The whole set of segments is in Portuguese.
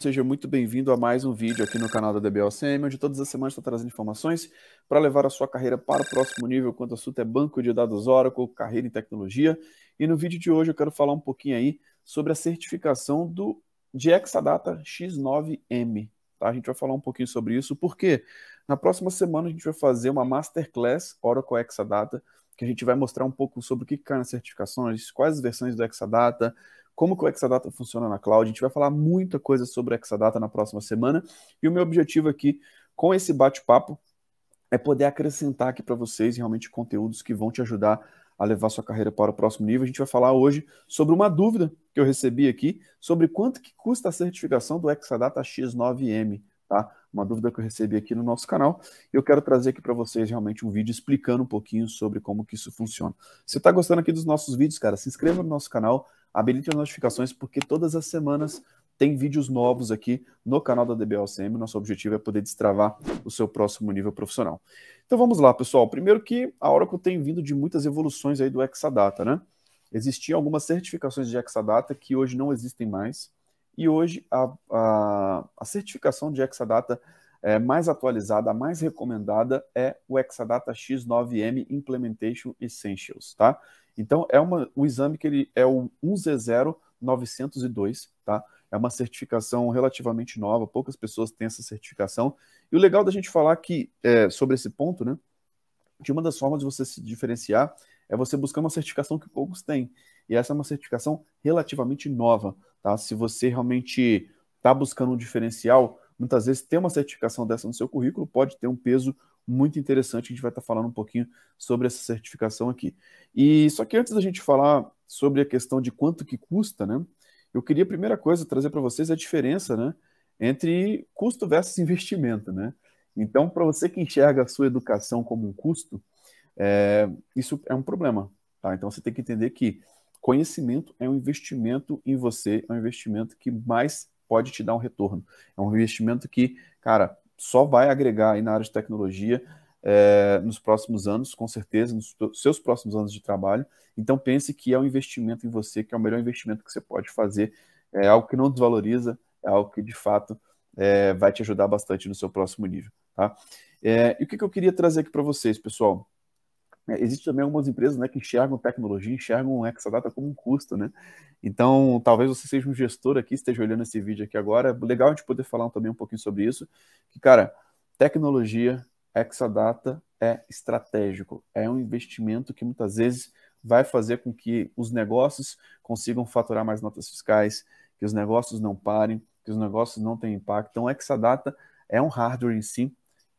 Seja muito bem-vindo a mais um vídeo aqui no canal da DBOCM, onde todas as semanas estou trazendo informações para levar a sua carreira para o próximo nível, quanto o assunto é banco de dados Oracle, carreira em tecnologia. E no vídeo de hoje eu quero falar um pouquinho aí sobre a certificação do de Exadata X9M. Tá? A gente vai falar um pouquinho sobre isso, porque na próxima semana a gente vai fazer uma Masterclass Oracle Exadata que a gente vai mostrar um pouco sobre o que cai nas certificações, quais as versões do Exadata, como que o Exadata funciona na cloud. A gente vai falar muita coisa sobre o Exadata na próxima semana. E o meu objetivo aqui com esse bate-papo é poder acrescentar aqui para vocês realmente conteúdos que vão te ajudar a levar sua carreira para o próximo nível. A gente vai falar hoje sobre uma dúvida que eu recebi aqui sobre quanto que custa a certificação do Exadata X9M, tá? uma dúvida que eu recebi aqui no nosso canal. E eu quero trazer aqui para vocês realmente um vídeo explicando um pouquinho sobre como que isso funciona. Se está gostando aqui dos nossos vídeos, cara, se inscreva no nosso canal, habilite as notificações, porque todas as semanas tem vídeos novos aqui no canal da DBOCM. Nosso objetivo é poder destravar o seu próximo nível profissional. Então vamos lá, pessoal. Primeiro que a Oracle tem vindo de muitas evoluções aí do Exadata, né? Existiam algumas certificações de Exadata que hoje não existem mais. E hoje a, a, a certificação de Exadata é, mais atualizada, a mais recomendada é o Exadata X9M Implementation Essentials, tá? Então é uma, o exame que ele é o 1 0902 tá? É uma certificação relativamente nova, poucas pessoas têm essa certificação. E o legal da gente falar que é, sobre esse ponto, né? Que uma das formas de você se diferenciar é você buscar uma certificação que poucos têm. E essa é uma certificação relativamente nova, tá? Se você realmente está buscando um diferencial, muitas vezes ter uma certificação dessa no seu currículo pode ter um peso muito interessante. A gente vai estar tá falando um pouquinho sobre essa certificação aqui. E só que antes da gente falar sobre a questão de quanto que custa, né? Eu queria, primeira coisa, trazer para vocês a diferença, né? Entre custo versus investimento, né? Então, para você que enxerga a sua educação como um custo, é, isso é um problema, tá? Então você tem que entender que conhecimento é um investimento em você, é um investimento que mais pode te dar um retorno. É um investimento que, cara, só vai agregar aí na área de tecnologia é, nos próximos anos, com certeza, nos seus próximos anos de trabalho. Então pense que é um investimento em você, que é o melhor investimento que você pode fazer, é algo que não desvaloriza, é algo que de fato é, vai te ajudar bastante no seu próximo nível, tá? É, e o que, que eu queria trazer aqui para vocês, pessoal? É, né? Existem também algumas empresas né, que enxergam tecnologia, enxergam o Exadata como um custo, né? Então, talvez você seja um gestor aqui, esteja olhando esse vídeo aqui agora. Legal a gente poder falar também um pouquinho sobre isso. Que, cara, tecnologia, Exadata é estratégico, é um investimento que muitas vezes vai fazer com que os negócios consigam faturar mais notas fiscais, que os negócios não parem, que os negócios não tenham impacto. Então, o Exadata é um hardware em si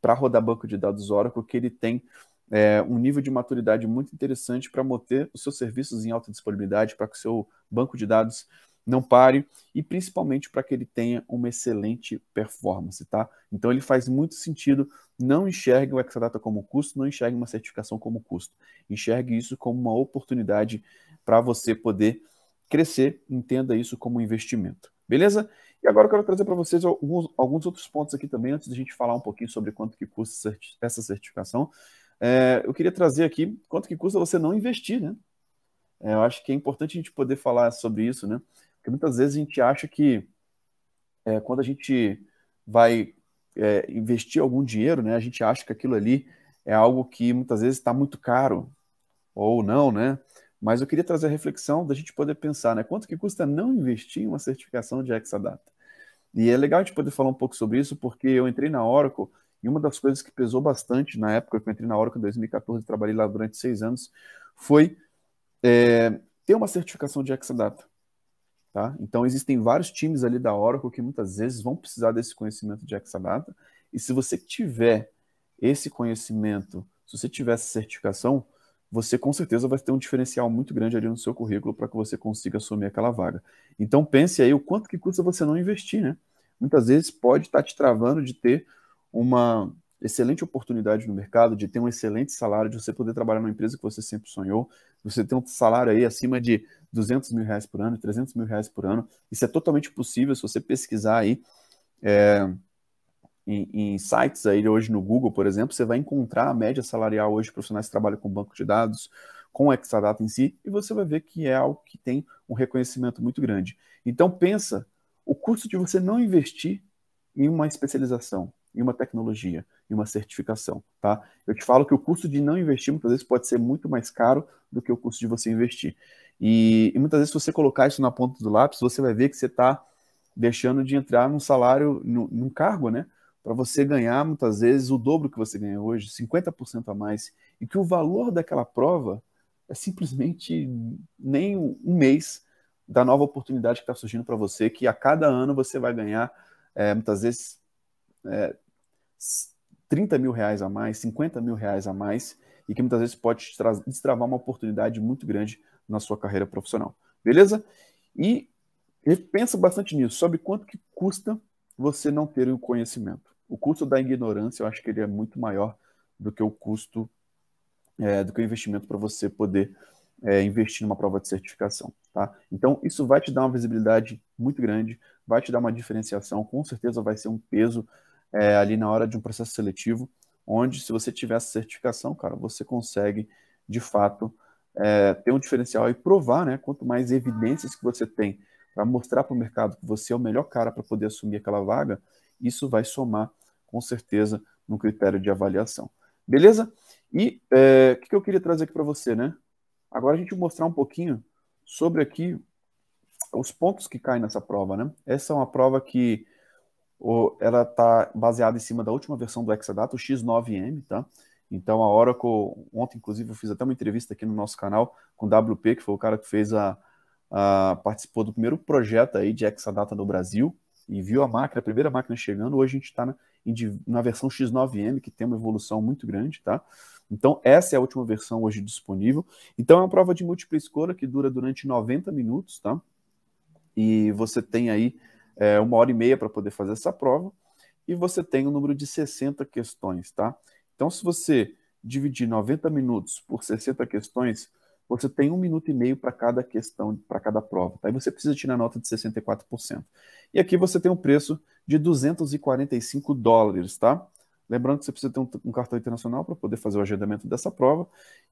para rodar banco de dados Oracle que ele tem é, um nível de maturidade muito interessante para manter os seus serviços em alta disponibilidade, para que o seu banco de dados não pare e principalmente para que ele tenha uma excelente performance, tá? Então ele faz muito sentido, não enxergue o Exadata como custo, não enxergue uma certificação como custo. Enxergue isso como uma oportunidade para você poder crescer, entenda isso como um investimento. Beleza? E agora eu quero trazer para vocês alguns, alguns outros pontos aqui também, antes de a gente falar um pouquinho sobre quanto que custa essa certificação. É, eu queria trazer aqui quanto que custa você não investir, né? É, eu acho que é importante a gente poder falar sobre isso, né? Porque muitas vezes a gente acha que é, quando a gente vai é, investir algum dinheiro, né? A gente acha que aquilo ali é algo que muitas vezes está muito caro ou não, né? Mas eu queria trazer a reflexão da gente poder pensar, né? Quanto que custa não investir em uma certificação de Exadata? E é legal a gente poder falar um pouco sobre isso, porque eu entrei na Oracle e uma das coisas que pesou bastante na época que eu entrei na Oracle em 2014 trabalhei lá durante seis anos foi é, ter uma certificação de Exadata. Tá? Então, existem vários times ali da Oracle que muitas vezes vão precisar desse conhecimento de Exadata. E se você tiver esse conhecimento, se você tiver essa certificação, você com certeza vai ter um diferencial muito grande ali no seu currículo para que você consiga assumir aquela vaga. Então pense aí o quanto que custa você não investir, né? Muitas vezes pode estar tá te travando de ter uma excelente oportunidade no mercado, de ter um excelente salário, de você poder trabalhar numa empresa que você sempre sonhou, você ter um salário aí acima de 200 mil reais por ano, 300 mil reais por ano. Isso é totalmente possível se você pesquisar aí é, em, em, sites aí hoje no Google, por exemplo, você vai encontrar a média salarial hoje de profissionais que trabalham com banco de dados, com Exadata em si, e você vai ver que é algo que tem um reconhecimento muito grande. Então pensa o custo de você não investir em uma especialização, e uma tecnologia e uma certificação, tá? Eu te falo que o custo de não investir muitas vezes pode ser muito mais caro do que o custo de você investir. E, e muitas vezes, se você colocar isso na ponta do lápis, você vai ver que você está deixando de entrar num salário, num, num cargo, né? Para você ganhar muitas vezes o dobro que você ganha hoje, 50% a mais, e que o valor daquela prova é simplesmente nem um mês da nova oportunidade que está surgindo para você, que a cada ano você vai ganhar, é, muitas vezes, é, 30 mil reais a mais, 50 mil reais a mais, e que muitas vezes pode destravar uma oportunidade muito grande na sua carreira profissional. Beleza? E, pensa bastante nisso, sobre quanto que custa você não ter o conhecimento. O custo da ignorância, eu acho que ele é muito maior do que o custo, é, do que o investimento para você poder é, investir numa prova de certificação. Tá? Então, isso vai te dar uma visibilidade muito grande, vai te dar uma diferenciação, com certeza vai ser um peso é, ali na hora de um processo seletivo, onde se você tiver essa certificação, cara, você consegue de fato é, ter um diferencial e provar, né? Quanto mais evidências que você tem para mostrar para o mercado que você é o melhor cara para poder assumir aquela vaga, isso vai somar com certeza no critério de avaliação. Beleza? E é, o é, que, que eu queria trazer aqui para você, né? Agora a gente mostrar um pouquinho sobre aqui os pontos que caem nessa prova, né? Essa é uma prova que ela está baseada em cima da última versão do Exadata, o X9M, tá? Então a Oracle, ontem inclusive eu fiz até uma entrevista aqui no nosso canal com o WP, que foi o cara que fez a, a participou do primeiro projeto aí de Exadata no Brasil e viu a máquina, a primeira máquina chegando. Hoje a gente está na, na versão X9M, que tem uma evolução muito grande, tá? Então, essa é a última versão hoje disponível. Então, é uma prova de múltipla escolha que dura durante 90 minutos, tá? E você tem aí é, uma hora e meia para poder fazer essa prova, e você tem o um número de 60 questões, tá? Então, se você dividir 90 minutos por 60 questões, você tem um minuto e meio para cada questão, para cada prova. Aí tá? E você precisa tirar nota de 64%. E aqui você tem um preço de 245 dólares, tá? Lembrando que você precisa ter um, um cartão internacional para poder fazer o agendamento dessa prova.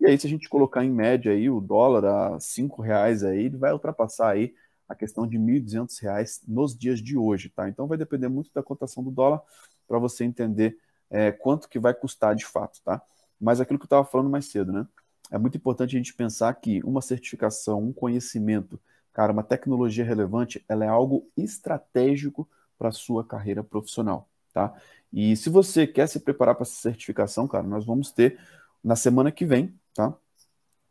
E aí, se a gente colocar em média aí o dólar a 5 reais aí, ele vai ultrapassar aí a questão de R$ 1.200 nos dias de hoje, tá? Então vai depender muito da cotação do dólar para você entender é, quanto que vai custar de fato, tá? Mas aquilo que eu estava falando mais cedo, né? É muito importante a gente pensar que uma certificação, um conhecimento, cara, uma tecnologia relevante, ela é algo estratégico para a sua carreira profissional, tá? E se você quer se preparar para essa certificação, cara, nós vamos ter na semana que vem, tá?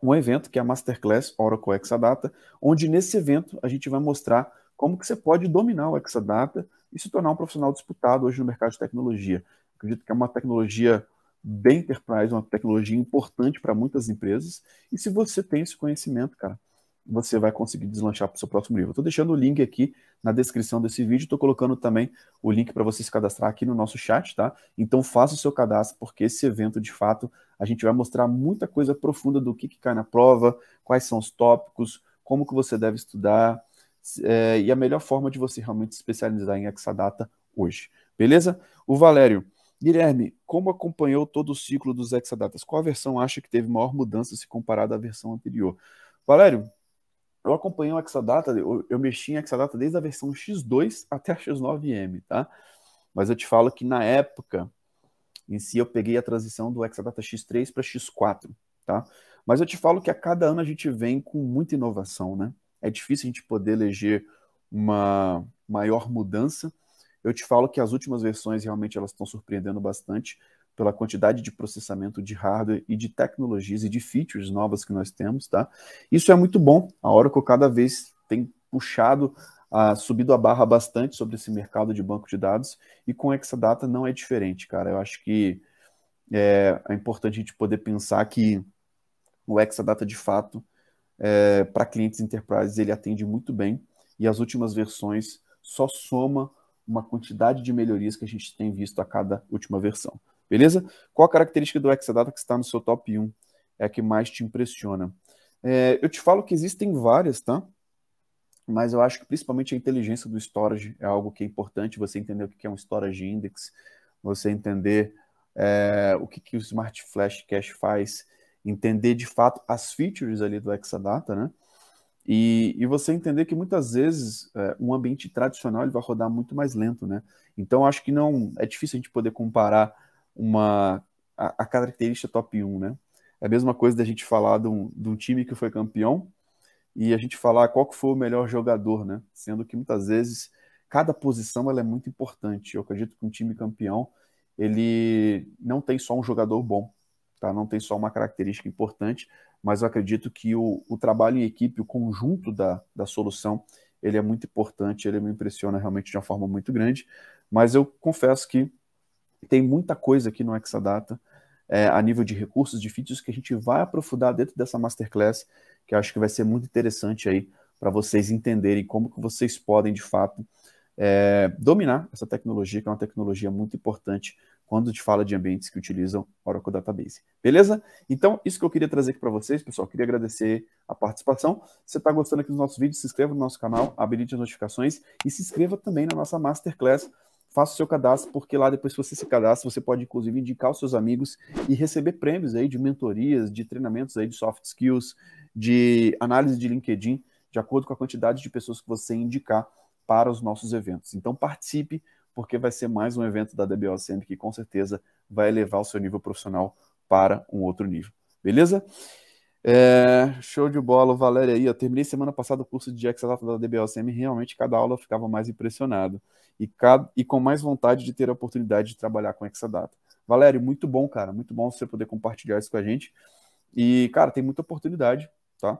um evento que é a Masterclass Oracle Exadata, onde nesse evento a gente vai mostrar como que você pode dominar o Exadata e se tornar um profissional disputado hoje no mercado de tecnologia. Acredito que é uma tecnologia bem enterprise, uma tecnologia importante para muitas empresas. E se você tem esse conhecimento, cara, você vai conseguir deslanchar para o seu próximo nível. Estou deixando o link aqui na descrição desse vídeo, estou colocando também o link para você se cadastrar aqui no nosso chat, tá? Então faça o seu cadastro, porque esse evento, de fato, a gente vai mostrar muita coisa profunda do que, que cai na prova, quais são os tópicos, como que você deve estudar, é, e a melhor forma de você realmente se especializar em Exadata hoje, beleza? O Valério, Guilherme, como acompanhou todo o ciclo dos Exadatas? Qual a versão acha que teve maior mudança se comparada à versão anterior? Valério, eu acompanhei o Exadata, eu, eu mexi em Exadata desde a versão X2 até a X9M, tá? Mas eu te falo que na época em si eu peguei a transição do Exadata X3 para X4, tá? Mas eu te falo que a cada ano a gente vem com muita inovação, né? É difícil a gente poder eleger uma maior mudança. Eu te falo que as últimas versões realmente elas estão surpreendendo bastante pela quantidade de processamento de hardware e de tecnologias e de features novas que nós temos, tá? Isso é muito bom. A Oracle cada vez tem puxado, a, ah, subido a barra bastante sobre esse mercado de banco de dados e com Exadata não é diferente, cara. Eu acho que é, é importante a gente poder pensar que o Exadata de fato é, para clientes enterprises ele atende muito bem e as últimas versões só soma uma quantidade de melhorias que a gente tem visto a cada última versão. Beleza? Qual a característica do Exadata que está no seu top 1? É a que mais te impressiona. É, eu te falo que existem várias, tá? Mas eu acho que principalmente a inteligência do storage é algo que é importante você entender o que é um storage index, você entender é, o que, que o Smart Flash Cache faz, entender de fato as features ali do Exadata, né? E, e, você entender que muitas vezes é, um ambiente tradicional ele vai rodar muito mais lento, né? Então acho que não é difícil a gente poder comparar uma a, a, característica top 1, né? É a mesma coisa da gente falar de um, de um time que foi campeão e a gente falar qual que foi o melhor jogador, né? Sendo que muitas vezes cada posição ela é muito importante. Eu acredito que um time campeão ele não tem só um jogador bom, tá? Não tem só uma característica importante, mas eu acredito que o, o trabalho em equipe, o conjunto da, da solução, ele é muito importante, ele me impressiona realmente de uma forma muito grande. Mas eu confesso que tem muita coisa aqui no Exadata é, a nível de recursos, de features que a gente vai aprofundar dentro dessa masterclass, que eu acho que vai ser muito interessante aí para vocês entenderem como que vocês podem, de fato, é, dominar essa tecnologia, que é uma tecnologia muito importante quando a gente fala de ambientes que utilizam Oracle Database. Beleza? Então, isso que eu queria trazer aqui para vocês, pessoal. Queria agradecer a participação. Se você está gostando aqui dos nossos vídeos, se inscreva no nosso canal, habilite as notificações e se inscreva também na nossa Masterclass faça o seu cadastro, porque lá depois que você se cadastra, você pode inclusive indicar os seus amigos e receber prêmios aí de mentorias, de treinamentos aí de soft skills, de análise de LinkedIn, de acordo com a quantidade de pessoas que você indicar para os nossos eventos. Então participe, porque vai ser mais um evento da DBOCM que com certeza vai elevar o seu nível profissional para um outro nível. Beleza? É, show de bola, Valéria aí. Eu terminei semana passada o curso de Jack da DBOCM, realmente cada aula eu ficava mais impressionado e, e com mais vontade de ter a oportunidade de trabalhar com Exadata. Valério, muito bom, cara, muito bom você poder compartilhar isso com a gente. E, cara, tem muita oportunidade, tá?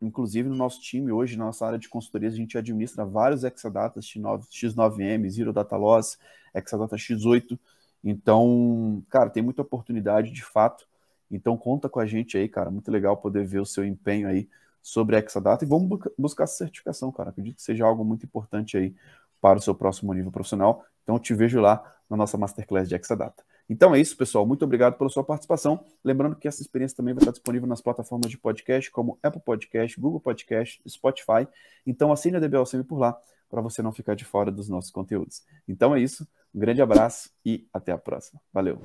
Inclusive no nosso time hoje, na nossa área de consultorias, a gente administra vários Exadatas, X9M, Zero Data Loss, Exadata X8. Então, cara, tem muita oportunidade de fato. Então conta com a gente aí, cara. Muito legal poder ver o seu empenho aí sobre a Exadata e vamos buscar essa certificação, cara. Acredito que seja algo muito importante aí para o seu próximo nível profissional. Então, te vejo lá na nossa Masterclass de Exadata. Então é isso, pessoal. Muito obrigado pela sua participação. Lembrando que essa experiência também vai estar disponível nas plataformas de podcast, como Apple Podcast, Google Podcast, Spotify. Então assine a DBLCM por lá, para você não ficar de fora dos nossos conteúdos. Então é isso. Um grande abraço e até a próxima. Valeu!